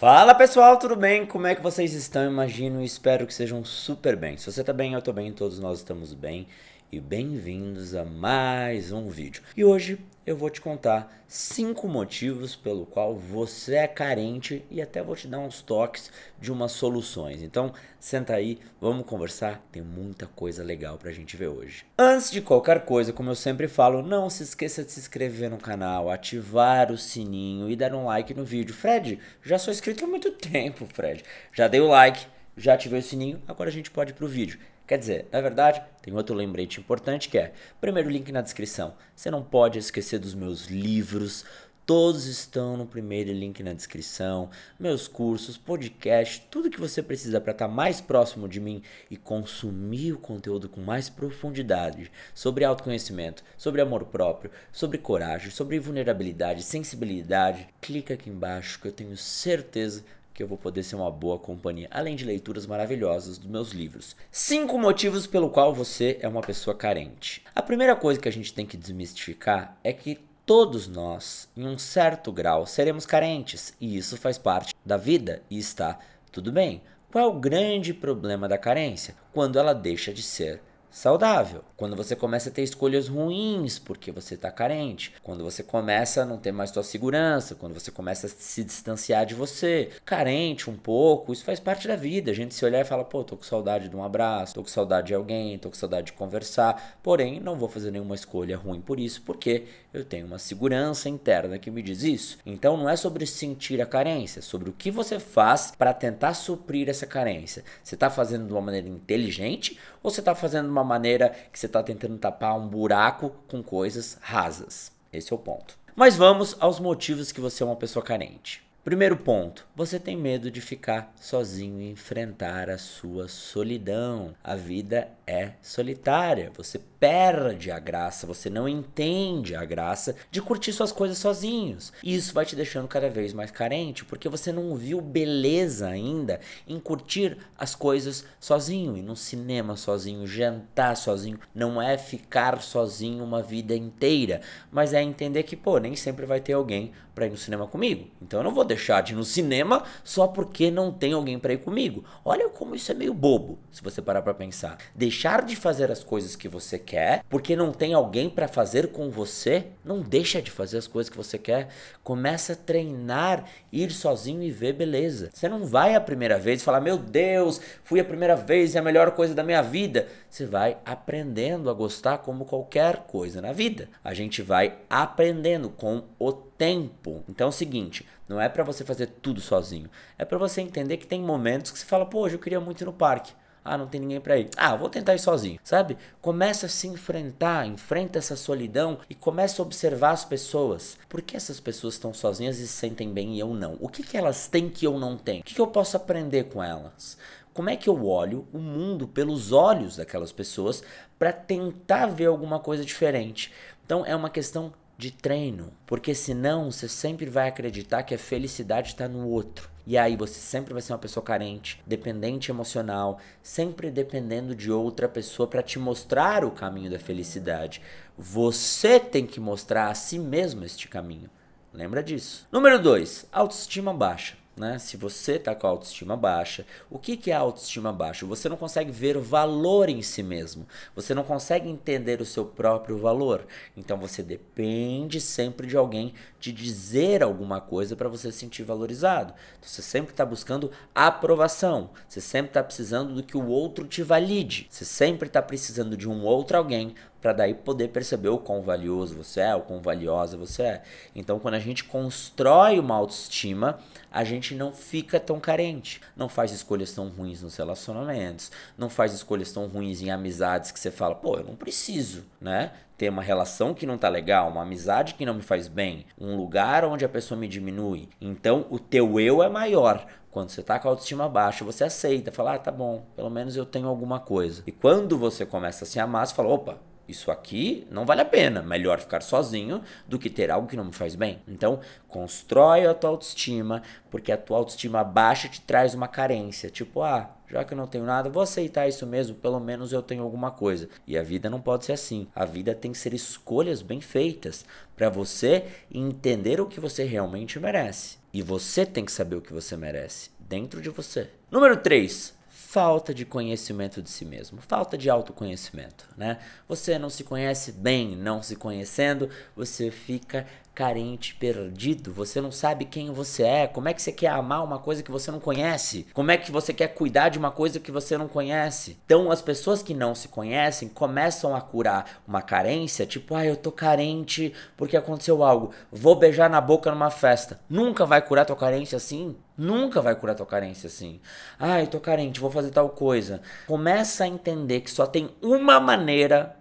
Fala pessoal, tudo bem? Como é que vocês estão? Imagino e espero que sejam super bem. Se você tá bem, eu tô bem, todos nós estamos bem e bem-vindos a mais um vídeo. E hoje eu vou te contar cinco motivos pelo qual você é carente e até vou te dar uns toques de umas soluções. Então, senta aí, vamos conversar, tem muita coisa legal pra gente ver hoje. Antes de qualquer coisa, como eu sempre falo, não se esqueça de se inscrever no canal, ativar o sininho e dar um like no vídeo. Fred, já sou inscrito há muito tempo, Fred. Já dei o like, já ativei o sininho, agora a gente pode ir pro vídeo. Quer dizer, na é verdade, tem outro lembrete importante que é: primeiro link na descrição. Você não pode esquecer dos meus livros. Todos estão no primeiro link na descrição. Meus cursos, podcast, tudo que você precisa para estar tá mais próximo de mim e consumir o conteúdo com mais profundidade sobre autoconhecimento, sobre amor próprio, sobre coragem, sobre vulnerabilidade, sensibilidade. Clica aqui embaixo que eu tenho certeza que eu vou poder ser uma boa companhia, além de leituras maravilhosas dos meus livros. Cinco motivos pelo qual você é uma pessoa carente. A primeira coisa que a gente tem que desmistificar é que todos nós, em um certo grau, seremos carentes, e isso faz parte da vida e está tudo bem. Qual é o grande problema da carência? Quando ela deixa de ser saudável. Quando você começa a ter escolhas ruins porque você está carente, quando você começa a não ter mais sua segurança, quando você começa a se distanciar de você, carente um pouco, isso faz parte da vida. A gente se olhar e fala, pô, tô com saudade de um abraço, tô com saudade de alguém, tô com saudade de conversar, porém não vou fazer nenhuma escolha ruim por isso, porque eu tenho uma segurança interna que me diz isso. Então não é sobre sentir a carência, é sobre o que você faz para tentar suprir essa carência. Você está fazendo de uma maneira inteligente ou você está fazendo de uma uma maneira que você está tentando tapar um buraco com coisas rasas. Esse é o ponto. Mas vamos aos motivos que você é uma pessoa carente. Primeiro ponto, você tem medo de ficar sozinho e enfrentar a sua solidão. A vida é solitária. Você perde a graça, você não entende a graça de curtir suas coisas sozinhos. E isso vai te deixando cada vez mais carente, porque você não viu beleza ainda em curtir as coisas sozinho, ir no cinema sozinho, jantar sozinho. Não é ficar sozinho uma vida inteira, mas é entender que, pô, nem sempre vai ter alguém para ir no cinema comigo. Então eu não vou deixar de ir no cinema só porque não tem alguém para ir comigo. Olha como isso é meio bobo, se você parar para pensar. Deixar deixar de fazer as coisas que você quer porque não tem alguém para fazer com você, não deixa de fazer as coisas que você quer. Começa a treinar, ir sozinho e ver beleza. Você não vai a primeira vez falar: "Meu Deus, fui a primeira vez, é a melhor coisa da minha vida". Você vai aprendendo a gostar como qualquer coisa na vida. A gente vai aprendendo com o tempo. Então é o seguinte, não é para você fazer tudo sozinho. É para você entender que tem momentos que você fala: "Pô, hoje eu queria muito ir no parque". Ah, não tem ninguém para ir. Ah, vou tentar ir sozinho, sabe? Começa a se enfrentar, enfrenta essa solidão e começa a observar as pessoas. Por que essas pessoas estão sozinhas e se sentem bem e eu não? O que, que elas têm que eu não tenho? O que, que eu posso aprender com elas? Como é que eu olho o mundo pelos olhos daquelas pessoas para tentar ver alguma coisa diferente? Então é uma questão de treino, porque senão você sempre vai acreditar que a felicidade está no outro. E aí você sempre vai ser uma pessoa carente, dependente emocional, sempre dependendo de outra pessoa para te mostrar o caminho da felicidade. Você tem que mostrar a si mesmo este caminho. Lembra disso. Número 2, autoestima baixa né? Se você tá com a autoestima baixa, o que, que é autoestima baixa? Você não consegue ver valor em si mesmo. Você não consegue entender o seu próprio valor. Então você depende sempre de alguém te dizer alguma coisa para você se sentir valorizado. Então, você sempre está buscando aprovação. Você sempre está precisando do que o outro te valide. Você sempre está precisando de um outro alguém para daí poder perceber o quão valioso você é, o quão valiosa você é. Então, quando a gente constrói uma autoestima, a gente não fica tão carente, não faz escolhas tão ruins nos relacionamentos, não faz escolhas tão ruins em amizades que você fala, pô, eu não preciso, né? Ter uma relação que não tá legal, uma amizade que não me faz bem, um lugar onde a pessoa me diminui. Então, o teu eu é maior, quando você tá com a autoestima baixa, você aceita, fala, ah, tá bom, pelo menos eu tenho alguma coisa. E quando você começa a se amar, você fala, opa, isso aqui não vale a pena. Melhor ficar sozinho do que ter algo que não me faz bem. Então, constrói a tua autoestima, porque a tua autoestima baixa te traz uma carência. Tipo, ah, já que eu não tenho nada, vou aceitar isso mesmo, pelo menos eu tenho alguma coisa. E a vida não pode ser assim. A vida tem que ser escolhas bem feitas para você entender o que você realmente merece. E você tem que saber o que você merece dentro de você. Número 3 falta de conhecimento de si mesmo, falta de autoconhecimento, né? Você não se conhece bem, não se conhecendo, você fica carente, perdido. Você não sabe quem você é. Como é que você quer amar uma coisa que você não conhece? Como é que você quer cuidar de uma coisa que você não conhece? Então, as pessoas que não se conhecem começam a curar uma carência, tipo, ah, eu tô carente porque aconteceu algo. Vou beijar na boca numa festa. Nunca vai curar tua carência assim? Nunca vai curar tua carência assim. Ah, eu tô carente, vou fazer tal coisa. Começa a entender que só tem uma maneira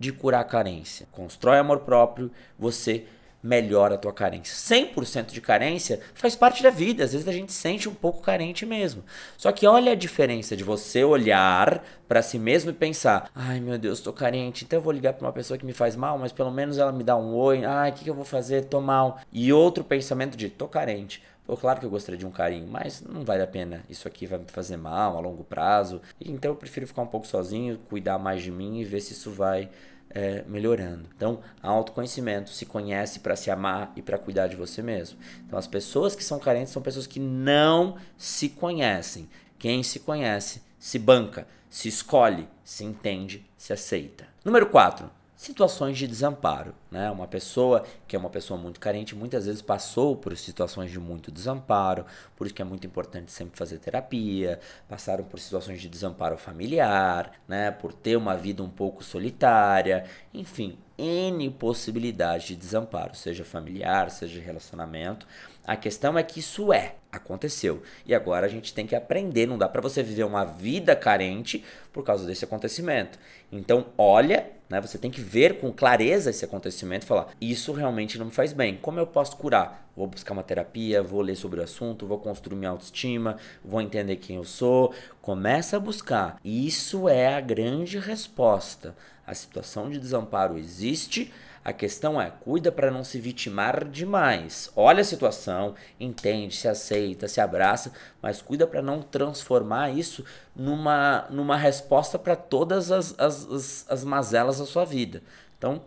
de curar a carência. Constrói amor próprio, você melhora a tua carência. 100% de carência faz parte da vida, às vezes a gente sente um pouco carente mesmo. Só que olha a diferença de você olhar para si mesmo e pensar: "Ai, meu Deus, tô carente, então eu vou ligar para uma pessoa que me faz mal, mas pelo menos ela me dá um oi. Ai, o que, que eu vou fazer? Tô mal". E outro pensamento de: "Tô carente". Pô, claro que eu gostaria de um carinho, mas não vale a pena. Isso aqui vai me fazer mal a longo prazo. Então eu prefiro ficar um pouco sozinho, cuidar mais de mim e ver se isso vai é, melhorando. Então, autoconhecimento se conhece para se amar e para cuidar de você mesmo. Então, as pessoas que são carentes são pessoas que não se conhecem. Quem se conhece se banca, se escolhe, se entende, se aceita. Número 4. Situações de desamparo. Né? Uma pessoa que é uma pessoa muito carente muitas vezes passou por situações de muito desamparo, por isso que é muito importante sempre fazer terapia, passaram por situações de desamparo familiar, né? por ter uma vida um pouco solitária, enfim, N possibilidades de desamparo, seja familiar, seja relacionamento. A questão é que isso é, aconteceu. E agora a gente tem que aprender, não dá para você viver uma vida carente por causa desse acontecimento. Então, olha, né, você tem que ver com clareza esse acontecimento conhecimento e falar: isso realmente não me faz bem. Como eu posso curar? Vou buscar uma terapia, vou ler sobre o assunto, vou construir minha autoestima, vou entender quem eu sou. Começa a buscar. E isso é a grande resposta. A situação de desamparo existe. A questão é, cuida para não se vitimar demais. Olha a situação, entende, se aceita, se abraça, mas cuida para não transformar isso numa, numa resposta para todas as, as, as, as mazelas da sua vida. Então,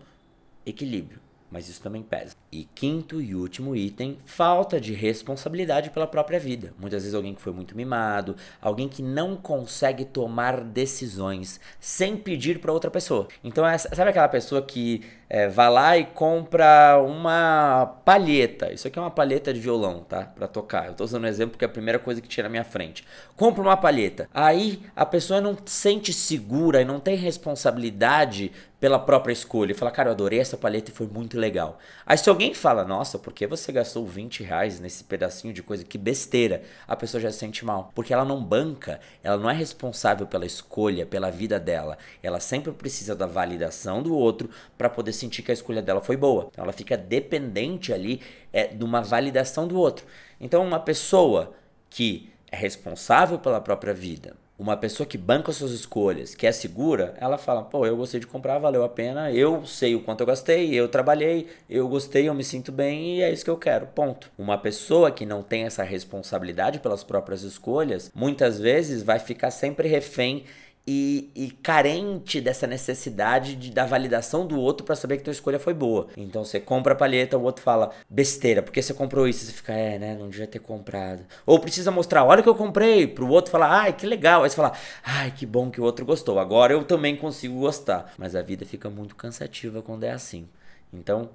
equilíbrio, mas isso também pesa. E quinto e último item, falta de responsabilidade pela própria vida. Muitas vezes alguém que foi muito mimado, alguém que não consegue tomar decisões sem pedir para outra pessoa. Então, sabe aquela pessoa que é, vai lá e compra uma palheta? Isso aqui é uma palheta de violão, tá? Para tocar. Eu tô usando um exemplo porque é a primeira coisa que tinha na minha frente. Compra uma palheta. Aí a pessoa não sente segura e não tem responsabilidade pela própria escolha e falar, cara, eu adorei essa paleta e foi muito legal. Aí se alguém fala, nossa, por que você gastou 20 reais nesse pedacinho de coisa? Que besteira. A pessoa já se sente mal. Porque ela não banca, ela não é responsável pela escolha, pela vida dela. Ela sempre precisa da validação do outro para poder sentir que a escolha dela foi boa. Então ela fica dependente ali é, de uma validação do outro. Então uma pessoa que é responsável pela própria vida, uma pessoa que banca suas escolhas, que é segura, ela fala: pô, eu gostei de comprar, valeu a pena, eu sei o quanto eu gastei, eu trabalhei, eu gostei, eu me sinto bem e é isso que eu quero. Ponto. Uma pessoa que não tem essa responsabilidade pelas próprias escolhas, muitas vezes vai ficar sempre refém e, e, carente dessa necessidade de, da validação do outro para saber que tua escolha foi boa. Então você compra a palheta, o outro fala, besteira, porque você comprou isso? Você fica, é, né? Não devia ter comprado. Ou precisa mostrar, olha o que eu comprei, pro outro falar, ai, que legal. Aí você fala, ai, que bom que o outro gostou. Agora eu também consigo gostar. Mas a vida fica muito cansativa quando é assim. Então,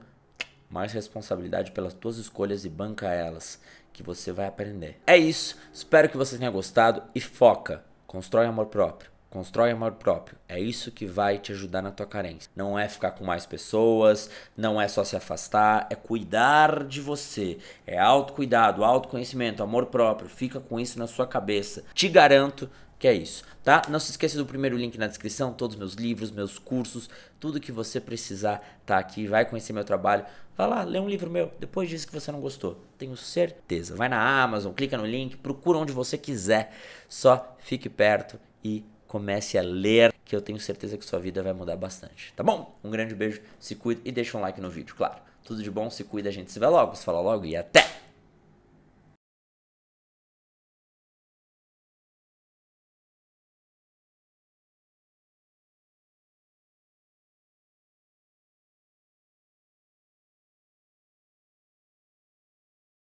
mais responsabilidade pelas tuas escolhas e banca elas, que você vai aprender. É isso. Espero que você tenha gostado e foca. Constrói amor próprio. Constrói amor próprio. É isso que vai te ajudar na tua carência. Não é ficar com mais pessoas, não é só se afastar, é cuidar de você. É autocuidado, autoconhecimento, amor próprio. Fica com isso na sua cabeça. Te garanto que é isso, tá? Não se esqueça do primeiro link na descrição, todos meus livros, meus cursos, tudo que você precisar tá aqui, vai conhecer meu trabalho, vai lá, lê um livro meu, depois diz que você não gostou, tenho certeza. Vai na Amazon, clica no link, procura onde você quiser, só fique perto e comece a ler, que eu tenho certeza que sua vida vai mudar bastante, tá bom? Um grande beijo, se cuida e deixa um like no vídeo, claro. Tudo de bom, se cuida, a gente se vê logo, se fala logo e até!